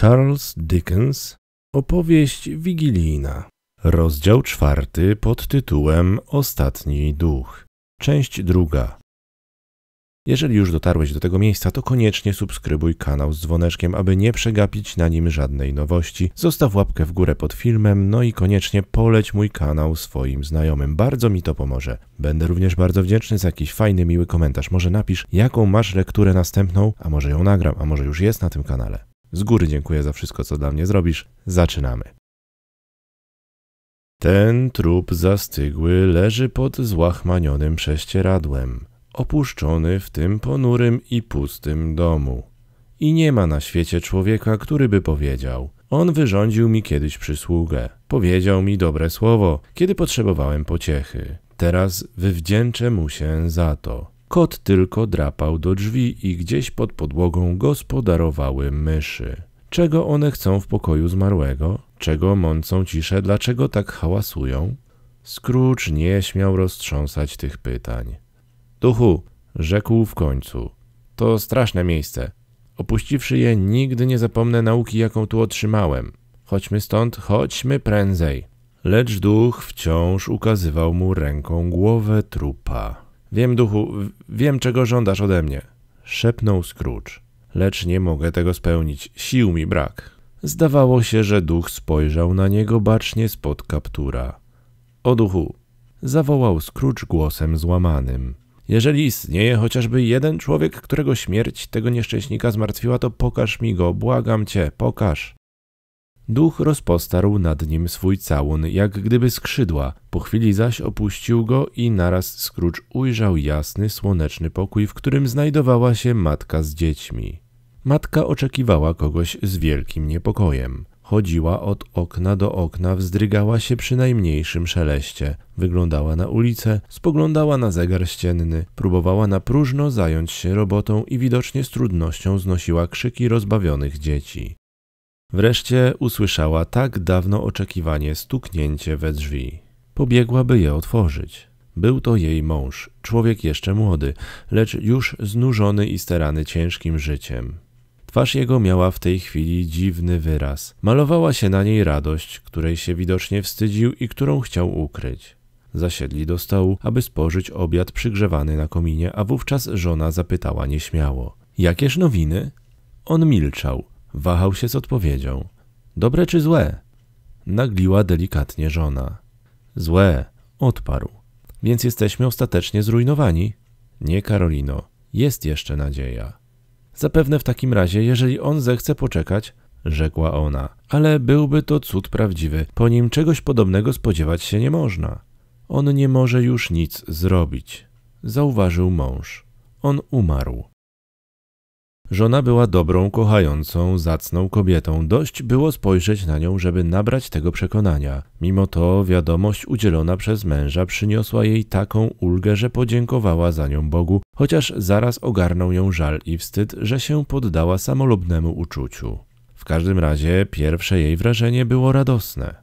Charles Dickens Opowieść wigilijna Rozdział czwarty pod tytułem Ostatni duch Część druga Jeżeli już dotarłeś do tego miejsca, to koniecznie subskrybuj kanał z dzwoneczkiem, aby nie przegapić na nim żadnej nowości. Zostaw łapkę w górę pod filmem, no i koniecznie poleć mój kanał swoim znajomym. Bardzo mi to pomoże. Będę również bardzo wdzięczny za jakiś fajny, miły komentarz. Może napisz, jaką masz lekturę następną, a może ją nagram, a może już jest na tym kanale. Z góry dziękuję za wszystko, co dla mnie zrobisz. Zaczynamy. Ten trup zastygły leży pod złachmanionym prześcieradłem, opuszczony w tym ponurym i pustym domu. I nie ma na świecie człowieka, który by powiedział: On wyrządził mi kiedyś przysługę, powiedział mi dobre słowo, kiedy potrzebowałem pociechy. Teraz wywdzięczę mu się za to. Kot tylko drapał do drzwi i gdzieś pod podłogą gospodarowały myszy. Czego one chcą w pokoju zmarłego? Czego mącą ciszę? Dlaczego tak hałasują? Scrooge nie śmiał roztrząsać tych pytań. Duchu, rzekł w końcu. To straszne miejsce. Opuściwszy je, nigdy nie zapomnę nauki, jaką tu otrzymałem. Chodźmy stąd, chodźmy prędzej. Lecz duch wciąż ukazywał mu ręką głowę trupa. Wiem, duchu, wiem, czego żądasz ode mnie, szepnął Scrooge, lecz nie mogę tego spełnić, sił mi brak. Zdawało się, że duch spojrzał na niego bacznie spod kaptura. O duchu, zawołał Scrooge głosem złamanym. Jeżeli istnieje chociażby jeden człowiek, którego śmierć tego nieszczęśnika zmartwiła, to pokaż mi go, błagam cię, pokaż. Duch rozpostarł nad nim swój całun, jak gdyby skrzydła, po chwili zaś opuścił go i naraz Scrooge ujrzał jasny, słoneczny pokój, w którym znajdowała się matka z dziećmi. Matka oczekiwała kogoś z wielkim niepokojem. Chodziła od okna do okna, wzdrygała się przy najmniejszym szeleście, wyglądała na ulicę, spoglądała na zegar ścienny, próbowała na próżno zająć się robotą i widocznie z trudnością znosiła krzyki rozbawionych dzieci. Wreszcie usłyszała tak dawno oczekiwanie stuknięcie we drzwi. Pobiegłaby je otworzyć. Był to jej mąż, człowiek jeszcze młody, lecz już znużony i starany ciężkim życiem. Twarz jego miała w tej chwili dziwny wyraz. Malowała się na niej radość, której się widocznie wstydził i którą chciał ukryć. Zasiedli do stołu, aby spożyć obiad przygrzewany na kominie, a wówczas żona zapytała nieśmiało: Jakież nowiny? On milczał. Wahał się z odpowiedzią. Dobre czy złe? Nagliła delikatnie żona. Złe, odparł. Więc jesteśmy ostatecznie zrujnowani? Nie, Karolino, jest jeszcze nadzieja. Zapewne w takim razie, jeżeli on zechce poczekać, rzekła ona, ale byłby to cud prawdziwy, po nim czegoś podobnego spodziewać się nie można. On nie może już nic zrobić, zauważył mąż. On umarł. Żona była dobrą, kochającą, zacną kobietą. Dość było spojrzeć na nią, żeby nabrać tego przekonania. Mimo to wiadomość udzielona przez męża przyniosła jej taką ulgę, że podziękowała za nią Bogu, chociaż zaraz ogarnął ją żal i wstyd, że się poddała samolubnemu uczuciu. W każdym razie pierwsze jej wrażenie było radosne.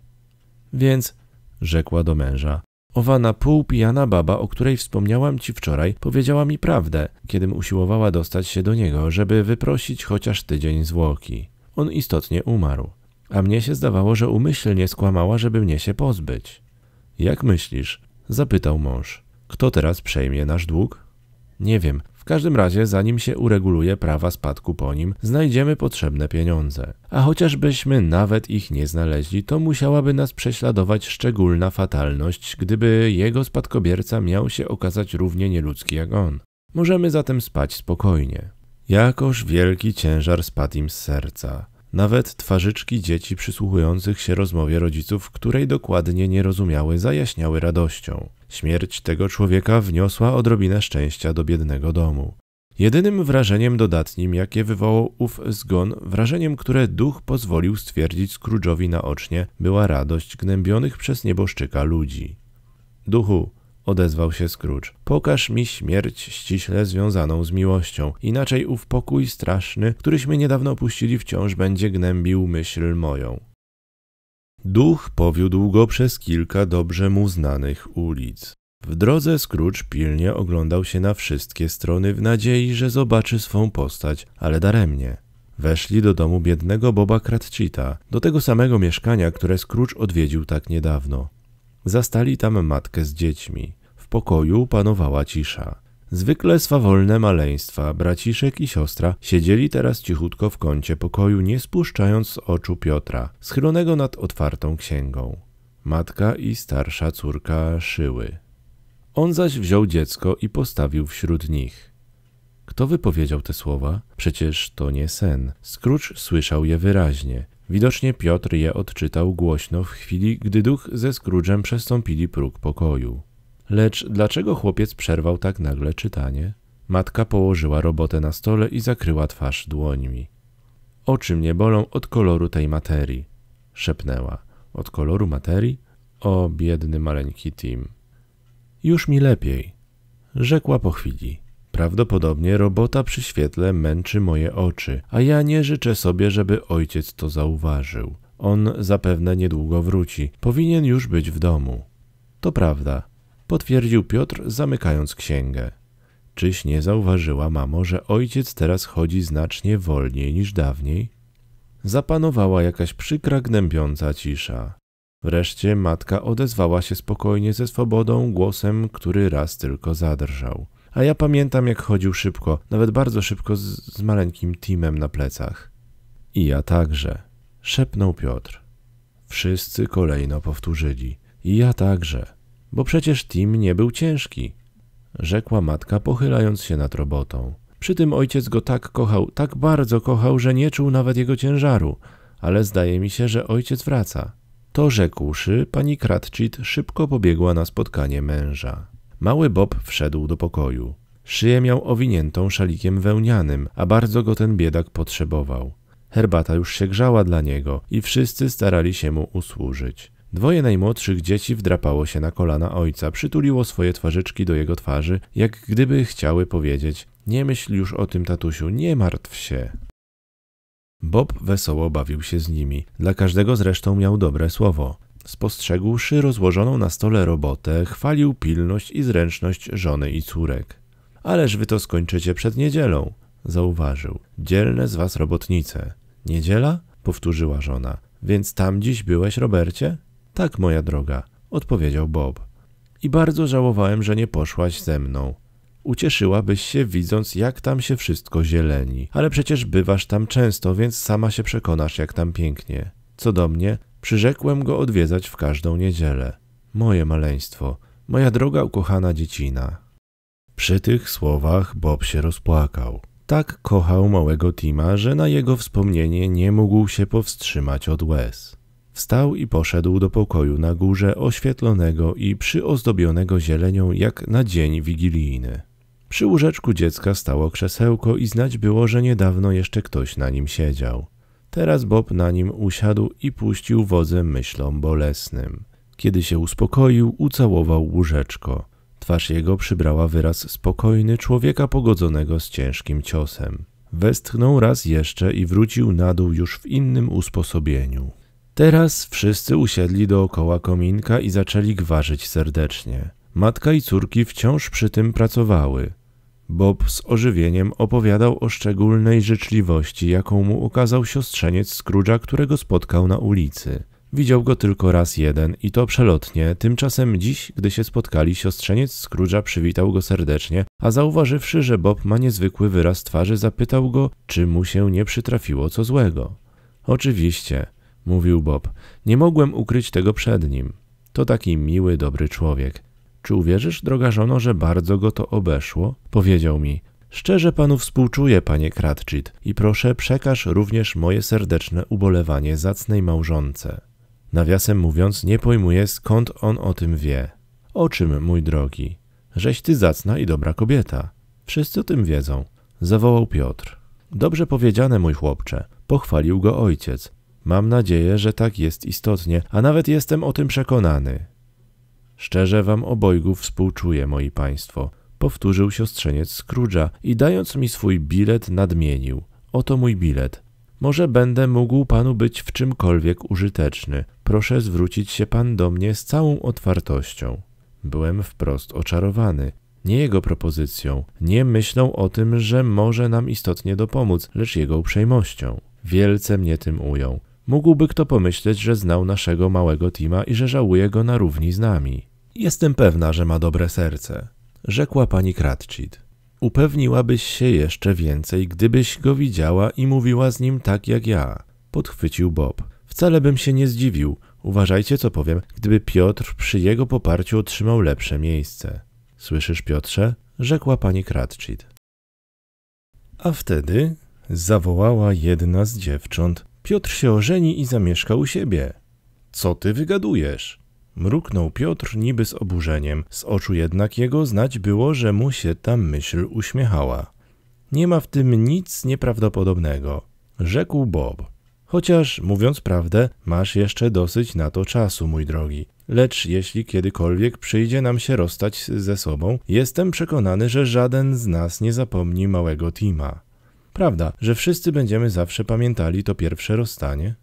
Więc rzekła do męża: Owa na pół pijana baba, o której wspomniałam ci wczoraj, powiedziała mi prawdę, kiedym usiłowała dostać się do niego, żeby wyprosić chociaż tydzień zwłoki. On istotnie umarł, a mnie się zdawało, że umyślnie skłamała, żeby mnie się pozbyć. Jak myślisz? zapytał mąż. Kto teraz przejmie nasz dług? Nie wiem, w każdym razie, zanim się ureguluje prawa spadku po nim, znajdziemy potrzebne pieniądze. A chociażbyśmy nawet ich nie znaleźli, to musiałaby nas prześladować szczególna fatalność, gdyby jego spadkobierca miał się okazać równie nieludzki jak on. Możemy zatem spać spokojnie. Jakoż wielki ciężar spadł im z serca. Nawet twarzyczki dzieci przysłuchujących się rozmowie rodziców, której dokładnie nie rozumiały, zajaśniały radością. Śmierć tego człowieka wniosła odrobinę szczęścia do biednego domu. Jedynym wrażeniem dodatnim, jakie wywołał ów zgon, wrażeniem, które duch pozwolił stwierdzić Scrooge'owi naocznie, była radość gnębionych przez nieboszczyka ludzi. Duchu, odezwał się Scrooge, pokaż mi śmierć ściśle związaną z miłością, inaczej ów pokój straszny, któryśmy niedawno opuścili, wciąż będzie gnębił myśl moją. Duch powiódł go przez kilka dobrze mu znanych ulic. W drodze Scrooge pilnie oglądał się na wszystkie strony w nadziei, że zobaczy swą postać, ale daremnie. Weszli do domu biednego Boba Cratchita, do tego samego mieszkania, które Scrooge odwiedził tak niedawno. Zastali tam matkę z dziećmi. W pokoju panowała cisza. Zwykle swawolne maleństwa, braciszek i siostra siedzieli teraz cichutko w kącie pokoju, nie spuszczając z oczu Piotra, schylonego nad otwartą księgą. Matka i starsza córka szyły. On zaś wziął dziecko i postawił wśród nich. Kto wypowiedział te słowa? Przecież to nie sen. Scrooge słyszał je wyraźnie. Widocznie Piotr je odczytał głośno w chwili, gdy duch ze Scrooge'em przestąpili próg pokoju. Lecz dlaczego chłopiec przerwał tak nagle czytanie? Matka położyła robotę na stole i zakryła twarz dłońmi. Oczy mnie bolą od koloru tej materii, szepnęła. Od koloru materii? O, biedny maleńki Tim. Już mi lepiej, rzekła po chwili. Prawdopodobnie robota przy świetle męczy moje oczy, a ja nie życzę sobie, żeby ojciec to zauważył. On zapewne niedługo wróci. Powinien już być w domu. To prawda, potwierdził Piotr, zamykając księgę. Czyś nie zauważyła, mamo, że ojciec teraz chodzi znacznie wolniej niż dawniej? Zapanowała jakaś przykra, gnębiąca cisza. Wreszcie matka odezwała się spokojnie ze swobodą głosem, który raz tylko zadrżał. A ja pamiętam, jak chodził szybko, nawet bardzo szybko, z, z maleńkim Timem na plecach. I ja także, szepnął Piotr. Wszyscy kolejno powtórzyli. I ja także. Bo przecież Tim nie był ciężki, rzekła matka, pochylając się nad robotą. Przy tym ojciec go tak kochał, tak bardzo kochał, że nie czuł nawet jego ciężaru, ale zdaje mi się, że ojciec wraca. To rzekłszy, pani Kratchit szybko pobiegła na spotkanie męża. Mały Bob wszedł do pokoju. Szyję miał owiniętą szalikiem wełnianym, a bardzo go ten biedak potrzebował. Herbata już się grzała dla niego i wszyscy starali się mu usłużyć. Dwoje najmłodszych dzieci wdrapało się na kolana ojca, przytuliło swoje twarzyczki do jego twarzy, jak gdyby chciały powiedzieć: Nie myśl już o tym, tatusiu, nie martw się. Bob wesoło bawił się z nimi. Dla każdego zresztą miał dobre słowo. Spostrzegłszy rozłożoną na stole robotę, chwalił pilność i zręczność żony i córek. Ależ wy to skończycie przed niedzielą, zauważył. Dzielne z was robotnice. Niedziela? powtórzyła żona. Więc tam dziś byłeś, Robercie? Tak, moja droga, odpowiedział Bob. I bardzo żałowałem, że nie poszłaś ze mną. Ucieszyłabyś się, widząc, jak tam się wszystko zieleni. Ale przecież bywasz tam często, więc sama się przekonasz, jak tam pięknie. Co do mnie, przyrzekłem go odwiedzać w każdą niedzielę. Moje maleństwo, moja droga ukochana dziecina. Przy tych słowach Bob się rozpłakał. Tak kochał małego Tima, że na jego wspomnienie nie mógł się powstrzymać od łez. Wstał i poszedł do pokoju na górze oświetlonego i przyozdobionego zielenią jak na dzień wigilijny. Przy łóżeczku dziecka stało krzesełko i znać było, że niedawno jeszcze ktoś na nim siedział. Teraz Bob na nim usiadł i puścił wodze myślom bolesnym. Kiedy się uspokoił, ucałował łóżeczko. Twarz jego przybrała wyraz spokojny człowieka pogodzonego z ciężkim ciosem. Westchnął raz jeszcze i wrócił na dół już w innym usposobieniu. Teraz wszyscy usiedli dookoła kominka i zaczęli gwarzyć serdecznie. Matka i córki wciąż przy tym pracowały. Bob z ożywieniem opowiadał o szczególnej życzliwości, jaką mu okazał siostrzeniec Scrooge'a, którego spotkał na ulicy. Widział go tylko raz jeden i to przelotnie. Tymczasem dziś, gdy się spotkali, siostrzeniec Scrooge'a przywitał go serdecznie, a zauważywszy, że Bob ma niezwykły wyraz twarzy, zapytał go, czy mu się nie przytrafiło co złego. Oczywiście, mówił Bob. Nie mogłem ukryć tego przed nim. To taki miły, dobry człowiek. Czy uwierzysz, droga żono, że bardzo go to obeszło? Powiedział mi. Szczerze panu współczuję, panie Cratchit, i proszę przekaż również moje serdeczne ubolewanie zacnej małżonce. Nawiasem mówiąc, nie pojmuję skąd on o tym wie. O czym, mój drogi? Żeś ty zacna i dobra kobieta. Wszyscy o tym wiedzą, zawołał Piotr. Dobrze powiedziane, mój chłopcze, pochwalił go ojciec. Mam nadzieję, że tak jest istotnie, a nawet jestem o tym przekonany. Szczerze wam obojgu współczuję, moi państwo, powtórzył siostrzeniec Scrooge'a i dając mi swój bilet nadmienił. Oto mój bilet. Może będę mógł panu być w czymkolwiek użyteczny. Proszę zwrócić się pan do mnie z całą otwartością. Byłem wprost oczarowany. Nie jego propozycją, nie myślą o tym, że może nam istotnie dopomóc, lecz jego uprzejmością. Wielce mnie tym ujął. Mógłby kto pomyśleć, że znał naszego małego Tima i że żałuje go na równi z nami. Jestem pewna, że ma dobre serce, rzekła pani Kratchit. Upewniłabyś się jeszcze więcej, gdybyś go widziała i mówiła z nim tak jak ja, podchwycił Bob. Wcale bym się nie zdziwił, uważajcie co powiem, gdyby Piotr przy jego poparciu otrzymał lepsze miejsce. Słyszysz, Piotrze? rzekła pani Kratchit. A wtedy zawołała jedna z dziewcząt, Piotr się ożeni i zamieszka u siebie. Co ty wygadujesz? Mruknął Piotr niby z oburzeniem, z oczu jednak jego znać było, że mu się ta myśl uśmiechała. Nie ma w tym nic nieprawdopodobnego, rzekł Bob. Chociaż, mówiąc prawdę, masz jeszcze dosyć na to czasu, mój drogi. Lecz jeśli kiedykolwiek przyjdzie nam się rozstać ze sobą, jestem przekonany, że żaden z nas nie zapomni małego Tima. Prawda, że wszyscy będziemy zawsze pamiętali to pierwsze rozstanie?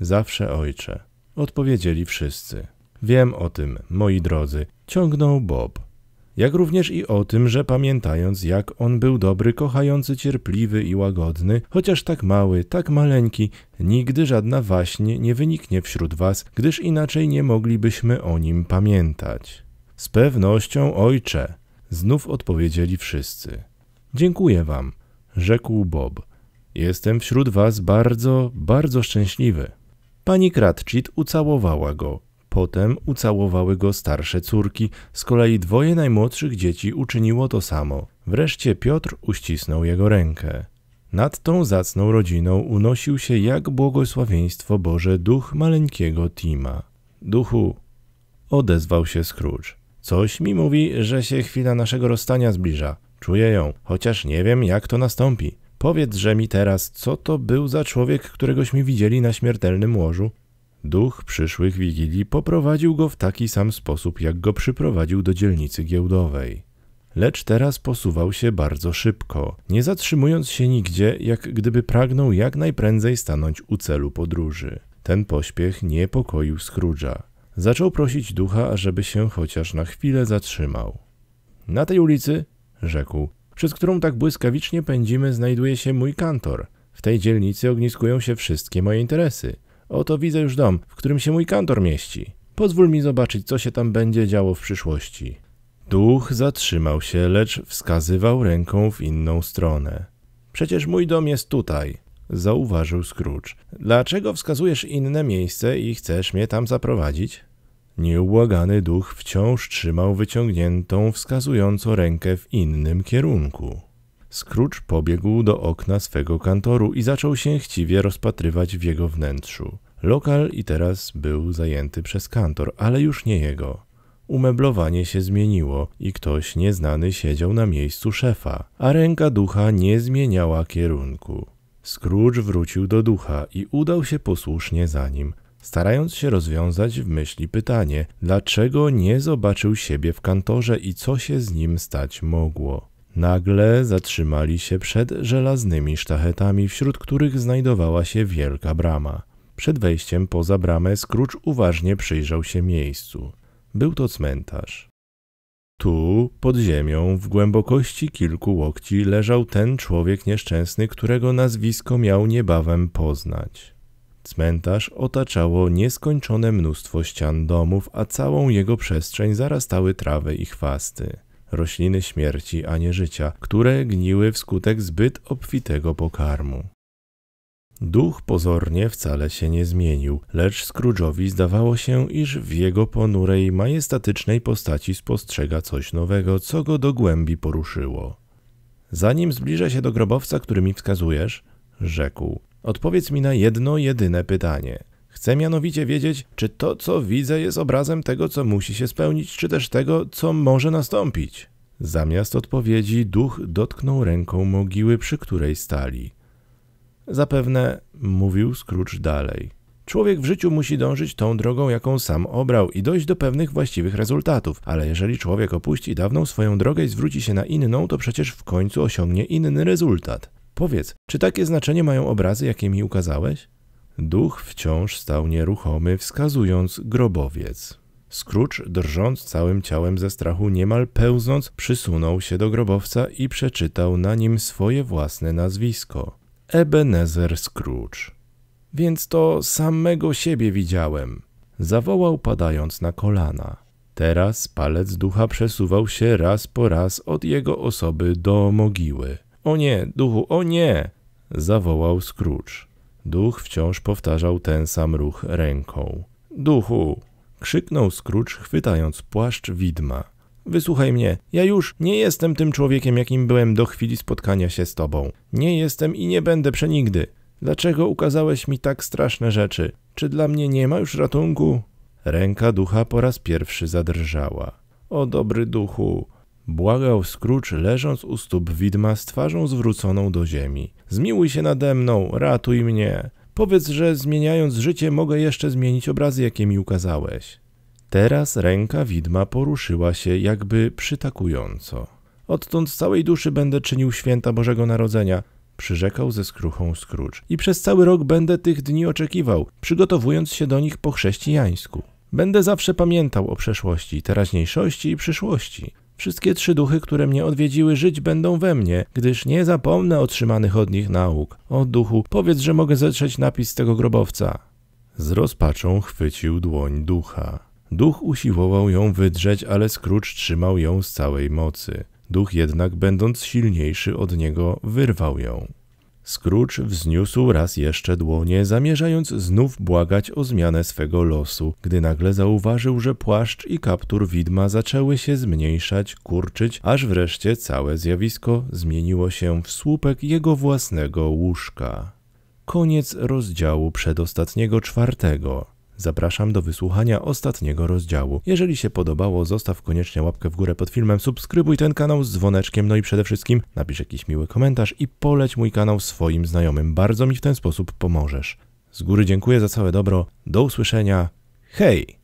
Zawsze, ojcze, odpowiedzieli wszyscy. Wiem o tym, moi drodzy, ciągnął Bob. Jak również i o tym, że pamiętając, jak on był dobry, kochający, cierpliwy i łagodny, chociaż tak mały, tak maleńki, nigdy żadna waśń nie wyniknie wśród was, gdyż inaczej nie moglibyśmy o nim pamiętać. Z pewnością, ojcze, znów odpowiedzieli wszyscy. Dziękuję wam, rzekł Bob. Jestem wśród was bardzo, bardzo szczęśliwy. Pani Kratchit ucałowała go. Potem ucałowały go starsze córki, z kolei dwoje najmłodszych dzieci uczyniło to samo. Wreszcie Piotr uścisnął jego rękę. Nad tą zacną rodziną unosił się jak błogosławieństwo Boże duch maleńkiego Tima. Duchu, odezwał się Scrooge. Coś mi mówi, że się chwila naszego rozstania zbliża. Czuję ją, chociaż nie wiem, jak to nastąpi. Powiedzże mi teraz, co to był za człowiek, któregośmy widzieli na śmiertelnym łożu? Duch przyszłych wigilii poprowadził go w taki sam sposób, jak go przyprowadził do dzielnicy giełdowej. Lecz teraz posuwał się bardzo szybko, nie zatrzymując się nigdzie, jak gdyby pragnął jak najprędzej stanąć u celu podróży. Ten pośpiech niepokoił Scrooge'a. Zaczął prosić ducha, ażeby się chociaż na chwilę zatrzymał. Na tej ulicy rzekł. Przez którą tak błyskawicznie pędzimy znajduje się mój kantor. W tej dzielnicy ogniskują się wszystkie moje interesy. Oto widzę już dom, w którym się mój kantor mieści. Pozwól mi zobaczyć, co się tam będzie działo w przyszłości. Duch zatrzymał się, lecz wskazywał ręką w inną stronę. Przecież mój dom jest tutaj, zauważył Scrooge. Dlaczego wskazujesz inne miejsce i chcesz mnie tam zaprowadzić? Nieubłagany duch wciąż trzymał wyciągniętą, wskazującą rękę w innym kierunku. Scrooge pobiegł do okna swego kantoru i zaczął się chciwie rozpatrywać w jego wnętrzu. Lokal i teraz był zajęty przez kantor, ale już nie jego. Umeblowanie się zmieniło i ktoś nieznany siedział na miejscu szefa, a ręka ducha nie zmieniała kierunku. Scrooge wrócił do ducha i udał się posłusznie za nim, starając się rozwiązać w myśli pytanie, dlaczego nie zobaczył siebie w kantorze i co się z nim stać mogło. Nagle zatrzymali się przed żelaznymi sztachetami, wśród których znajdowała się wielka brama. Przed wejściem poza bramę Scrooge uważnie przyjrzał się miejscu. Był to cmentarz. Tu, pod ziemią, w głębokości kilku łokci, leżał ten człowiek nieszczęsny, którego nazwisko miał niebawem poznać. Cmentarz otaczało nieskończone mnóstwo ścian domów, a całą jego przestrzeń zarastały trawy i chwasty. Rośliny śmierci, a nie życia, które gniły wskutek zbyt obfitego pokarmu. Duch pozornie wcale się nie zmienił, lecz Scrooge'owi zdawało się, iż w jego ponurej, majestatycznej postaci spostrzega coś nowego, co go do głębi poruszyło. Zanim zbliża się do grobowca, który mi wskazujesz, rzekł, Odpowiedz mi na jedno jedyne pytanie. Chcę mianowicie wiedzieć, czy to, co widzę, jest obrazem tego, co musi się spełnić, czy też tego, co może nastąpić. Zamiast odpowiedzi, duch dotknął ręką mogiły, przy której stali. Zapewne, mówił Scrooge dalej. Człowiek w życiu musi dążyć tą drogą, jaką sam obrał i dojść do pewnych właściwych rezultatów, ale jeżeli człowiek opuści dawną swoją drogę i zwróci się na inną, to przecież w końcu osiągnie inny rezultat. Powiedz, czy takie znaczenie mają obrazy, jakie mi ukazałeś? Duch wciąż stał nieruchomy, wskazując grobowiec. Scrooge, drżąc całym ciałem ze strachu, niemal pełząc, przysunął się do grobowca i przeczytał na nim swoje własne nazwisko. Ebenezer Scrooge. Więc to samego siebie widziałem. Zawołał padając na kolana. Teraz palec ducha przesuwał się raz po raz od jego osoby do mogiły. O nie, duchu, o nie! zawołał Scrooge. Duch wciąż powtarzał ten sam ruch ręką. Duchu! krzyknął Scrooge, chwytając płaszcz widma. Wysłuchaj mnie, ja już nie jestem tym człowiekiem, jakim byłem do chwili spotkania się z tobą. Nie jestem i nie będę przenigdy. Dlaczego ukazałeś mi tak straszne rzeczy? Czy dla mnie nie ma już ratunku? Ręka ducha po raz pierwszy zadrżała. O dobry duchu, Błagał Scrooge, leżąc u stóp widma z twarzą zwróconą do ziemi. Zmiłuj się nade mną, ratuj mnie. Powiedz, że zmieniając życie mogę jeszcze zmienić obrazy, jakie mi ukazałeś. Teraz ręka widma poruszyła się jakby przytakująco. Odtąd z całej duszy będę czynił święta Bożego Narodzenia, przyrzekał ze skruchą Scrooge. I przez cały rok będę tych dni oczekiwał, przygotowując się do nich po chrześcijańsku. Będę zawsze pamiętał o przeszłości, teraźniejszości i przyszłości. Wszystkie trzy duchy, które mnie odwiedziły, żyć będą we mnie, gdyż nie zapomnę otrzymanych od nich nauk. O duchu, powiedz, że mogę zetrzeć napis z tego grobowca. Z rozpaczą chwycił dłoń ducha. Duch usiłował ją wydrzeć, ale Scrooge trzymał ją z całej mocy. Duch jednak, będąc silniejszy od niego, wyrwał ją. Scrooge wzniósł raz jeszcze dłonie, zamierzając znów błagać o zmianę swego losu, gdy nagle zauważył, że płaszcz i kaptur widma zaczęły się zmniejszać, kurczyć, aż wreszcie całe zjawisko zmieniło się w słupek jego własnego łóżka. Koniec rozdziału przedostatniego czwartego. Zapraszam do wysłuchania ostatniego rozdziału. Jeżeli się podobało, zostaw koniecznie łapkę w górę pod filmem, subskrybuj ten kanał z dzwoneczkiem, no i przede wszystkim napisz jakiś miły komentarz i poleć mój kanał swoim znajomym. Bardzo mi w ten sposób pomożesz. Z góry dziękuję za całe dobro. Do usłyszenia. Hej!